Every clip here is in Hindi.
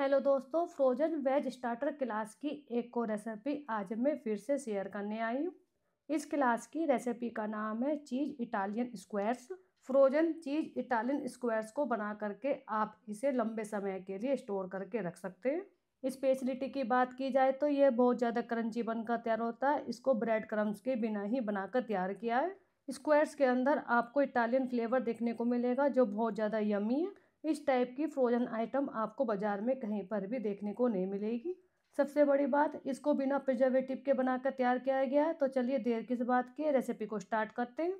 हेलो दोस्तों फ्रोजन वेज स्टार्टर क्लास की एक को रेसिपी आज मैं फिर से शेयर करने आई हूँ इस क्लास की रेसिपी का नाम है cheese Italian squares frozen cheese Italian squares को बना करके आप इसे लंबे समय के लिए स्टोर करके रख सकते हैं स्पेशलिटी की बात की जाए तो यह बहुत ज़्यादा क्रंची बनकर तैयार होता है इसको ब्रेड क्रम्स के बिना ही बनाकर तैयार किया है स्क्वायर्स के अंदर आपको इटालियन फ्लेवर देखने को मिलेगा जो बहुत ज़्यादा यमी है इस टाइप की फ्रोजन आइटम आपको बाज़ार में कहीं पर भी देखने को नहीं मिलेगी सबसे बड़ी बात इसको बिना प्रिजर्वेटिव के बनाकर तैयार किया गया है तो चलिए देर किस बात की रेसिपी को स्टार्ट करते हैं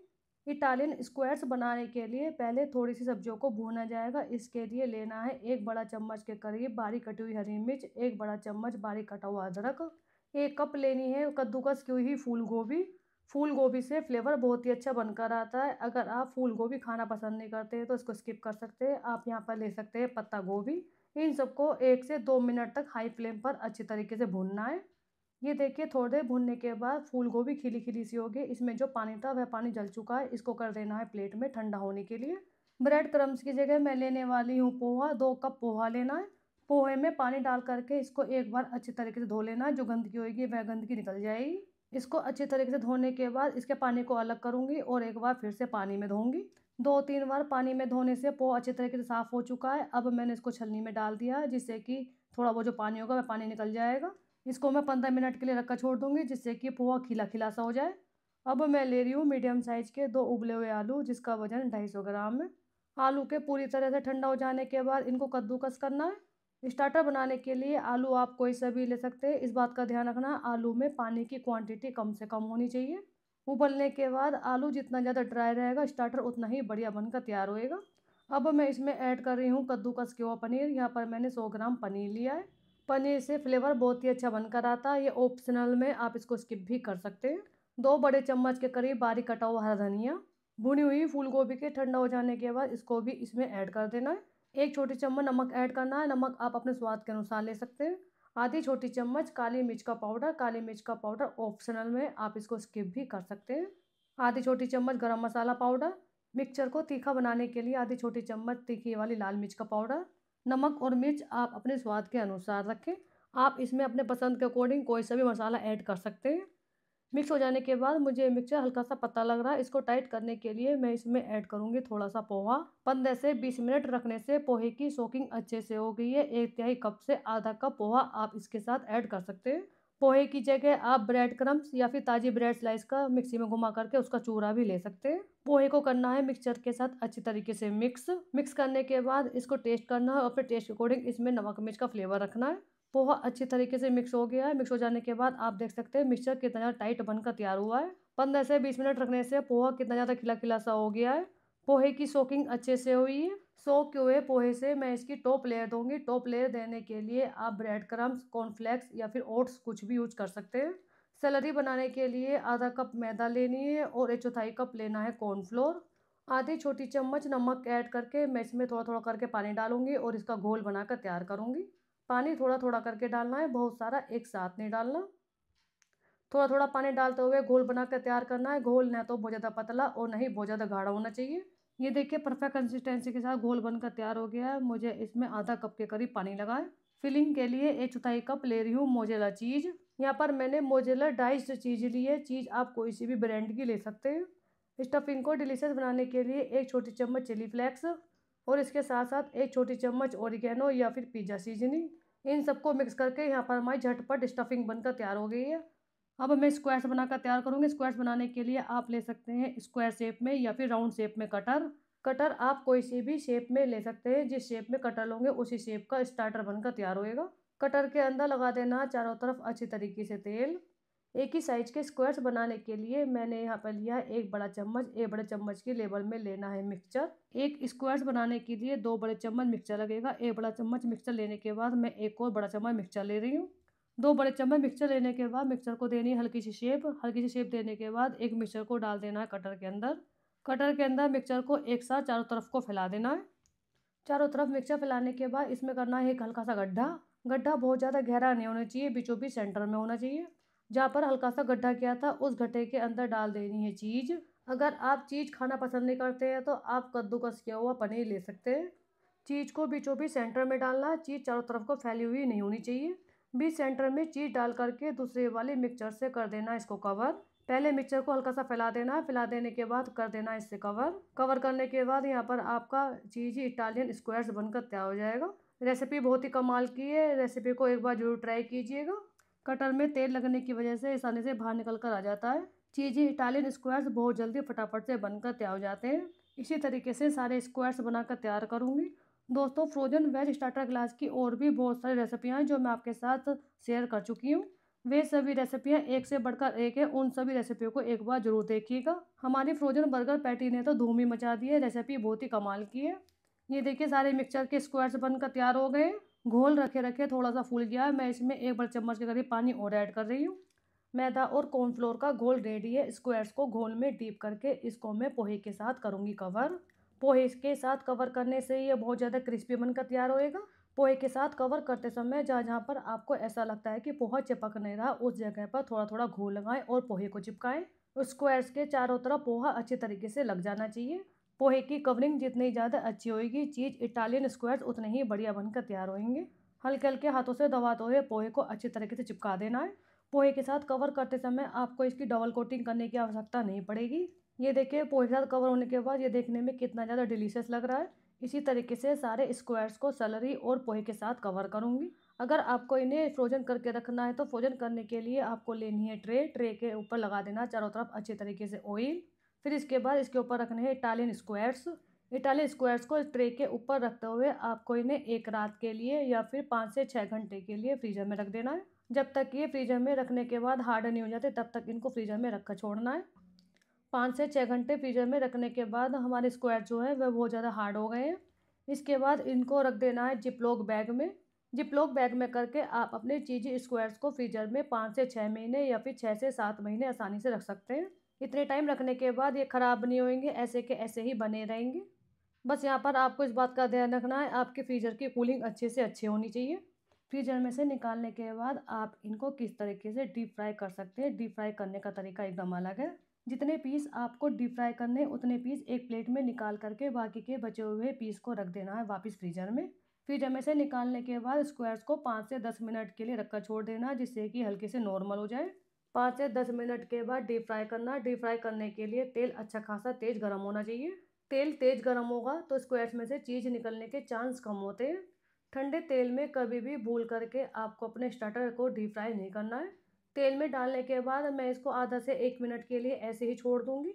इटालियन स्क्वायर्स बनाने के लिए पहले थोड़ी सी सब्जियों को भूना जाएगा इसके लिए लेना है एक बड़ा चम्मच के करीब बारीक कटी हुई हरी मिर्च एक बड़ा चम्मच बारीक कटा हुआ अदरक एक कप लेनी है कद्दूकस की हुई फूल गोभी फूल गोभी से फ्लेवर बहुत ही अच्छा बनकर आता है अगर आप फूल गोभी खाना पसंद नहीं करते हैं तो इसको स्किप कर सकते हैं आप यहाँ पर ले सकते हैं पत्ता गोभी इन सबको एक से दो मिनट तक हाई फ्लेम पर अच्छी तरीके से भूनना है ये देखिए थोड़ी देर भूनने के बाद फूल गोभी खिली खिली सी होगी इसमें जो पानी था वह पानी जल चुका है इसको कर देना है प्लेट में ठंडा होने के लिए ब्रेड क्रम्स की जगह मैं लेने वाली हूँ पोहा दो कप पोहा लेना है पोहे में पानी डाल करके इसको एक बार अच्छी तरीके से धो लेना है जो गंदगी होगी वह गंदगी निकल जाएगी इसको अच्छी तरीके से धोने के बाद इसके पानी को अलग करूँगी और एक बार फिर से पानी में धोऊँगी दो तीन बार पानी में धोने से पोह अच्छी तरीके से साफ़ हो चुका है अब मैंने इसको छलनी में डाल दिया है जिससे कि थोड़ा वो जो पानी होगा वह पानी निकल जाएगा इसको मैं पंद्रह मिनट के लिए रखकर छोड़ दूँगी जिससे कि पोहा खिला खिला सा हो जाए अब मैं ले रही हूँ मीडियम साइज़ के दो उबले हुए आलू जिसका वज़न ढाई सौ ग्राम है आलू के पूरी तरह से ठंडा हो जाने के बाद इनको कद्दूकस करना है स्टार्टर बनाने के लिए आलू आप कोई सा भी ले सकते हैं इस बात का ध्यान रखना आलू में पानी की क्वांटिटी कम से कम होनी चाहिए उबलने के बाद आलू जितना ज़्यादा ड्राई रहेगा स्टार्टर उतना ही बढ़िया बनकर तैयार होएगा अब मैं इसमें ऐड कर रही हूँ कद्दूकस के हुआ पनीर यहाँ पर मैंने सौ ग्राम पनीर लिया है पनीर से फ्लेवर बहुत ही अच्छा बनकर आता है ये ऑप्शनल में आप इसको स्किप भी कर सकते हैं दो बड़े चम्मच के करीब बारीक कटा हुआ हरा धनिया भुनी हुई फूलगोभी के ठंडा हो जाने के बाद इसको भी इसमें ऐड कर देना है एक छोटी चम्मच नमक ऐड करना है नमक आप अपने स्वाद के अनुसार ले सकते हैं आधी छोटी चम्मच काली मिर्च का पाउडर काली मिर्च का पाउडर ऑप्शनल में आप इसको स्किप भी कर सकते हैं आधी छोटी चम्मच गरम मसाला पाउडर मिक्सचर को तीखा बनाने के लिए आधी छोटी चम्मच तीखी वाली लाल मिर्च का पाउडर नमक और मिर्च आप अपने स्वाद के अनुसार रखें आप इसमें अपने पसंद के अकॉर्डिंग कोई सा भी मसाला ऐड कर सकते हैं मिक्स हो जाने के बाद मुझे मिक्सर मिक्सचर हल्का सा पता लग रहा है इसको टाइट करने के लिए मैं इसमें ऐड करूँगी थोड़ा सा पोहा पंद्रह से बीस मिनट रखने से पोहे की सोकिंग अच्छे से हो गई है एक तिहाई कप से आधा कप पोहा आप इसके साथ ऐड कर सकते हैं पोहे की जगह आप ब्रेड क्रम्स या फिर ताज़ी ब्रेड स्लाइस का मिक्सी में घुमा करके उसका चूरा भी ले सकते हैं पोहे को करना है मिक्सचर के साथ अच्छी तरीके से मिक्स मिक्स करने के बाद इसको टेस्ट करना है और फिर टेस्ट अकॉर्डिंग इसमें नमक मिर्च का फ्लेवर रखना है पोहा अच्छी तरीके से मिक्स हो गया है मिक्स हो जाने के बाद आप देख सकते हैं मिक्सचर कितना ज़्यादा टाइट बनकर तैयार हुआ है पंद्रह से बीस मिनट रखने से पोहा कितना ज़्यादा खिला खिला सा हो गया है पोहे की सोकिंग अच्छे से हुई है सोक हुए पोहे से मैं इसकी टॉप लेयर दूंगी टॉप लेयर देने के लिए आप ब्रेड क्रम्स कॉर्नफ्लेक्स या फिर ओट्स कुछ भी यूज कर सकते हैं सैलरी बनाने के लिए आधा कप मैदा लेनी है और एक चौथाई कप लेना है कॉर्नफ्लोर आधी छोटी चम्मच नमक ऐड करके मैं इसमें थोड़ा थोड़ा करके पानी डालूंगी और इसका घोल बनाकर तैयार करूंगी पानी थोड़ा थोड़ा करके डालना है बहुत सारा एक साथ नहीं डालना थोड़ा थोड़ा पानी डालते हुए घोल कर तैयार करना है घोल ना तो बहुत ज़्यादा पतला और नहीं बहुत ज़्यादा गाढ़ा होना चाहिए ये देखिए परफेक्ट कंसिस्टेंसी के साथ घोल बनकर तैयार हो गया है मुझे इसमें आधा कप के करीब पानी लगा है फिलिंग के लिए एक चौथाई कप ले रही हूँ मोजेला चीज़ यहाँ पर मैंने मोजेला डाइस्ड चीज़ ली है चीज़ आप कोई सी भी ब्रांड की ले सकते हैं स्टफिंग को डिलीशियस बनाने के लिए एक छोटी चम्मच चिली फ्लेक्स और इसके साथ साथ एक छोटी चम्मच ओरिगेनो या फिर पिज्ज़ा सीजनी इन सबको मिक्स करके यहाँ पर हमारी झटपट स्टफिंग बनकर तैयार हो गई है अब मैं स्क्वायर्स बनाकर तैयार करूँगी स्क्वायर्स बनाने के लिए आप ले सकते हैं स्क्वायर शेप में या फिर राउंड शेप में कटर कटर आप कोई सी भी शेप में ले सकते हैं जिस शेप में कटर लोगे उसी शेप का स्टार्टर बनकर तैयार होएगा कटर के अंदर लगा देना चारों तरफ अच्छी तरीके से तेल एक ही साइज के स्क्वायर्स बनाने के लिए मैंने यहाँ पर लिया एक बड़ा चम्मच एक बड़े चम्मच के लेवल में लेना है मिक्सचर एक स्क्वायर्स बनाने के लिए दो बड़े चम्मच मिक्सचर लगेगा एक बड़ा चम्मच मिक्सचर लेने के बाद मैं एक और बड़ा चम्मच मिक्सचर ले रही हूँ दो बड़े चम्मच मिक्सचर लेने के बाद मिक्सचर को देनी है हल्की सी शेप हल्की सी शेप देने के बाद एक मिक्सचर को डाल देना है कटर के अंदर कटर के अंदर मिक्सचर को एक साथ चारों तरफ को फैला देना है चारों तरफ मिक्सचर फैलाने के बाद इसमें करना है एक हल्का सा गड्ढा गड्ढा बहुत ज़्यादा गहरा नहीं होना चाहिए बीचों बीच सेंटर में होना चाहिए जहाँ पर हल्का सा गड्ढा किया था उस गड्ढे के अंदर डाल देनी है चीज़ अगर आप चीज़ खाना पसंद नहीं करते हैं तो आप कद्दूकस किया हुआ पनीर ले सकते हैं चीज़ को बीचों बीच सेंटर में डालना चीज़ चारों तरफ को फैली हुई नहीं होनी चाहिए बीच सेंटर में चीज़ डाल करके दूसरे वाले मिक्सचर से कर देना इसको कवर पहले मिक्सचर को हल्का सा फैला देना फैला देने के बाद कर देना इससे कवर कवर करने के बाद यहाँ पर आपका चीज़ इटालियन स्क्वायर्स बनकर तैयार हो जाएगा रेसिपी बहुत ही कमाल की है रेसिपी को एक बार जरूर ट्राई कीजिएगा कटर में तेल लगने की वजह से आसानी से बाहर निकल कर आ जाता है चीज़ी इटालियन स्क्वायर्स बहुत जल्दी फटाफट से बनकर तैयार हो जाते हैं इसी तरीके से सारे स्क्वायर्स बनाकर तैयार करूँगी दोस्तों फ्रोजन वेज स्टार्टर क्लास की और भी बहुत सारी रेसिपियाँ हैं जो मैं आपके साथ शेयर कर चुकी हूँ वे सभी रेसिपियाँ एक से बढ़कर एक है उन सभी रेसिपियों को एक बार जरूर देखिएगा हमारी फ्रोजन बर्गर पैटी ने तो धूम ही मचा दी है रेसिपी बहुत ही कमाल की है ये देखिए सारे मिक्सचर के स्क्वायर्स बनकर तैयार हो गए घोल रखे रखे थोड़ा सा फूल गया है मैं इसमें एक बड़े चम्मच के करीब पानी और ऐड कर रही हूँ मैदा और कॉर्नफ्लोर का घोल रेडी है स्क्वायर्स को घोल में डीप करके इसको मैं पोहे के साथ करूँगी कवर पोहे के साथ कवर करने से ये बहुत ज़्यादा क्रिस्पी बनकर तैयार होएगा पोहे के साथ कवर करते समय जहाँ जहाँ पर आपको ऐसा लगता है कि पोहा चिपक नहीं रहा उस जगह पर थोड़ा थोड़ा घोल लगाएं और पोहे को चिपकाएं स्क्वायर्स के चारों तरफ पोहा अच्छे तरीके से लग जाना चाहिए पोहे की कवरिंग जितनी ज़्यादा अच्छी होगी चीज़ इटालियन स्क्वायर्स उतने ही बढ़िया बनकर तैयार होंगे हल्के हल्के हाथों से दबाते हुए पोहे को अच्छी तरीके से चिपका देना है पोहे के साथ कवर करते समय आपको इसकी डबल कोटिंग करने की आवश्यकता नहीं पड़ेगी ये देखिए पोहे के साथ कवर होने के बाद ये देखने में कितना ज़्यादा डिलीशियस लग रहा है इसी तरीके से सारे स्क्वायर्स को सैलरी और पोहे के साथ कवर करूँगी अगर आपको इन्हें फ्रोजन करके रखना है तो फ्रोजन करने के लिए आपको लेनी है ट्रे ट्रे के ऊपर लगा देना चारों तरफ अच्छे तरीके से ऑयल फिर इसके बाद इसके ऊपर रखने हैं इटालियन स्क्वायर्स इटालियन स्क्वायर्स को ट्रे के ऊपर रखते हुए आपको इन्हें एक रात के लिए या फिर पाँच से छः घंटे के लिए फ्रीजर में रख देना है जब तक ये फ्रीजर में रखने के बाद हार्ड नहीं हो जाते तब तक इनको फ्रीजर में रख छोड़ना है पाँच से छः घंटे फ्रीजर में रखने के बाद हमारे स्क्वायर जो है वह बहुत ज़्यादा हार्ड हो गए हैं इसके बाद इनको रख देना है जिपलॉक बैग में जिपलॉक बैग में करके आप अपने चीज़ी स्क्वायर्स को फ्रीजर में पाँच से छः महीने या फिर छः से सात महीने आसानी से रख सकते हैं इतने टाइम रखने के बाद ये ख़राब नहीं होंगे ऐसे के ऐसे ही बने रहेंगे बस यहाँ पर आपको इस बात का ध्यान रखना है आपके फ्रीजर की कूलिंग अच्छे से अच्छी होनी चाहिए फ्रीजर में से निकालने के बाद आप इनको किस तरीके से डीप फ्राई कर सकते हैं डीप फ्राई करने का तरीका एकदम अलग है जितने पीस आपको डीप फ्राई करने उतने पीस एक प्लेट में निकाल करके बाकी के बचे हुए पीस को रख देना है वापस फ्रीजर में फ्रीजर में से निकालने के बाद स्क्वायर्स को पाँच से दस मिनट के लिए रखकर छोड़ देना जिससे कि हल्के से नॉर्मल हो जाए पाँच से दस मिनट के बाद डीप फ्राई करना डीप फ्राई करने के लिए तेल अच्छा खासा तेज़ गर्म होना चाहिए तेल तेज़ गर्म होगा तो स्क्वैश में से चीज़ निकलने के चांस कम होते हैं ठंडे तेल में कभी भी भूल करके आपको अपने स्टार्टर को डीप फ्राई नहीं करना है तेल में डालने के बाद मैं इसको आधा से एक मिनट के लिए ऐसे ही छोड़ दूँगी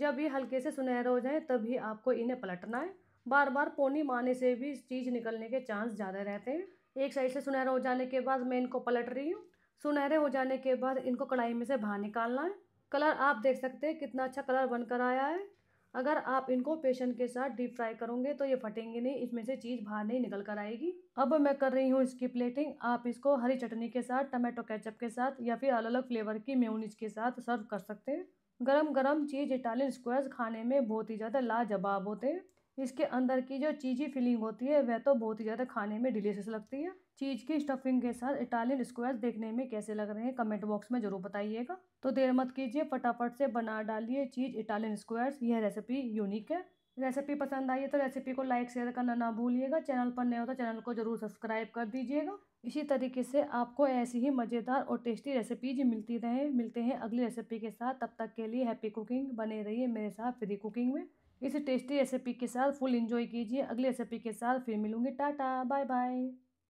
जब ये हल्के से सुनहरे हो जाए तभी आपको इन्हें पलटना है बार बार पोनी मारने से भी चीज़ निकलने के चांस ज़्यादा रहते हैं एक साइड से सुनहरा हो जाने के बाद मैं इनको पलट रही हूँ सुनहरे हो जाने के बाद इनको कढ़ाई में से बाहर निकालना है कलर आप देख सकते हैं कितना अच्छा कलर बनकर आया है अगर आप इनको पेशन के साथ डीप फ्राई करोगे तो ये फटेंगे नहीं इसमें से चीज़ बाहर नहीं निकल कर आएगी अब मैं कर रही हूँ इसकी प्लेटिंग आप इसको हरी चटनी के साथ टमाटो केचप के साथ या फिर अलग अलग फ्लेवर की मेयोनीज के साथ सर्व कर सकते हैं गरम गरम चीज़ इटालियन स्क्वायर्स खाने में बहुत ही ज़्यादा लाजवाब होते हैं इसके अंदर की जो चीज़ी फीलिंग होती है वह तो बहुत ही ज़्यादा खाने में डिलीशियस लगती है चीज़ की स्टफिंग के साथ इटालियन स्क्वायर्स देखने में कैसे लग रहे हैं कमेंट बॉक्स में जरूर बताइएगा तो देर मत कीजिए फटाफट से बना डालिए चीज़ इटालियन स्क्वायर्स यह रेसिपी यूनिक है रेसिपी पसंद आई है तो रेसिपी को लाइक शेयर करना ना भूलिएगा चैनल पर नए हो तो चैनल को जरूर सब्सक्राइब कर दीजिएगा इसी तरीके से आपको ऐसी ही मज़ेदार और टेस्टी रेसिपीज मिलती रहे मिलते हैं अगली रेसिपी के साथ तब तक के लिए हैप्पी कुकिंग बने रहिए मेरे साथ फ्री कुकिंग में इस टेस्टी रेसिपी के साथ फुल इंजॉय कीजिए अगली रेसिपी के साथ फिर मिलूंगी टाटा बाय बाय